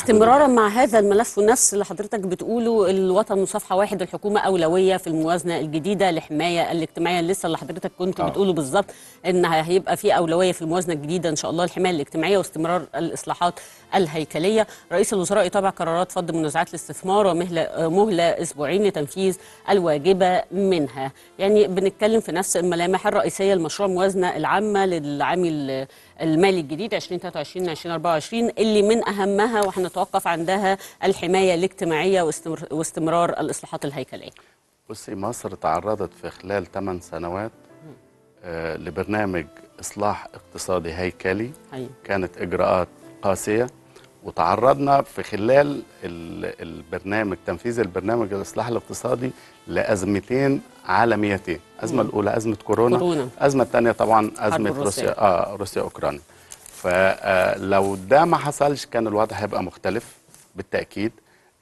استمرارا مع هذا الملف نفس اللي حضرتك بتقوله الوطن صفحه واحد الحكومه اولويه في الموازنه الجديده للحمايه الاجتماعيه لسه اللي حضرتك كنت أوه. بتقوله بالظبط ان هيبقى في اولويه في الموازنه الجديده ان شاء الله الحمايه الاجتماعيه واستمرار الاصلاحات الهيكليه رئيس الوزراء يتابع قرارات فض منازعات الاستثمار ومهله مهله اسبوعين لتنفيذ الواجبه منها يعني بنتكلم في نفس الملامح الرئيسيه لمشروع الموازنه العامه للعام المالي الجديد 2023 2024 اللي من اهمها واحنا يتوقف عندها الحماية الاجتماعية واستمرار الإصلاحات الهيكلية بصي مصر تعرضت في خلال 8 سنوات آه، لبرنامج إصلاح اقتصادي هيكلي أيوة. كانت إجراءات قاسية وتعرضنا في خلال البرنامج تنفيذ البرنامج الاصلاح الاقتصادي لازمتين عالميتين الازمه الاولى ازمه كورونا, كورونا. الازمه الثانيه طبعا ازمه روسيا اه روسيا اوكرانيا فلو آه، ده ما حصلش كان الوضع هيبقى مختلف بالتاكيد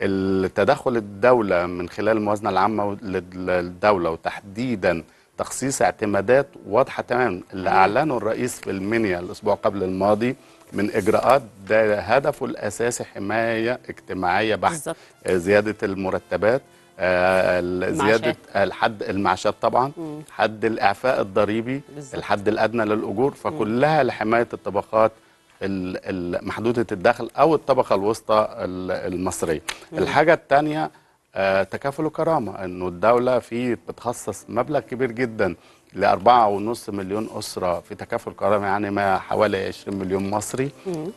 التدخل الدوله من خلال الموازنه العامه للدوله وتحديدا تخصيص اعتمادات واضحه تماما اللي اعلنه الرئيس في المنيا الاسبوع قبل الماضي من اجراءات ده هدفه الاساسي حمايه اجتماعيه بحت زياده المرتبات آه، زياده الحد المعاشات طبعا مم. حد الاعفاء الضريبي بالزبط. الحد الادنى للاجور فكلها لحمايه الطبقات محدوده الدخل او الطبقه الوسطى المصريه مم. الحاجه الثانيه آه، تكافل كرامه انه الدوله في بتخصص مبلغ كبير جدا لأربعة ونص مليون أسرة في تكافل كهرباء يعني ما حوالي 20 مليون مصري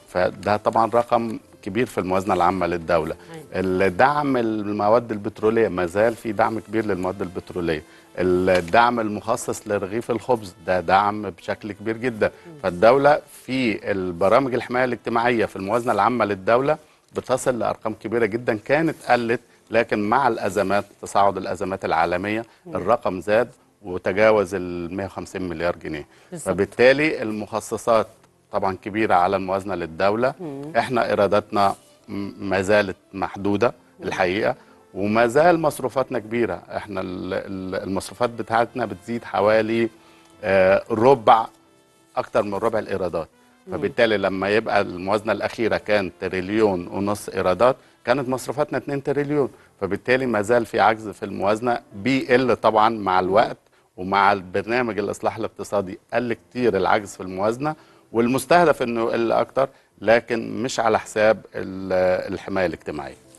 فده طبعا رقم كبير في الموازنة العامة للدولة أيوة. الدعم المواد البترولية ما زال في دعم كبير للمواد البترولية الدعم المخصص لرغيف الخبز ده دعم بشكل كبير جدا فالدولة في البرامج الحماية الاجتماعية في الموازنة العامة للدولة بتصل لأرقام كبيرة جدا كانت قلت لكن مع الأزمات تصاعد الأزمات العالمية الرقم زاد وتجاوز ال 150 مليار جنيه بالزبط. فبالتالي المخصصات طبعا كبيره على الموازنه للدوله مم. احنا ايراداتنا ما زالت محدوده مم. الحقيقه وما زال مصروفاتنا كبيره احنا المصروفات بتاعتنا بتزيد حوالي آه، ربع اكتر من ربع الايرادات فبالتالي لما يبقى الموازنه الاخيره كان تريليون ونص ايرادات كانت مصروفاتنا 2 تريليون فبالتالي ما زال في عجز في الموازنه بيقل طبعا مع الوقت ومع البرنامج الاصلاح الاقتصادي قل كتير العجز في الموازنه والمستهدف انه يقل اكتر لكن مش على حساب الحمايه الاجتماعيه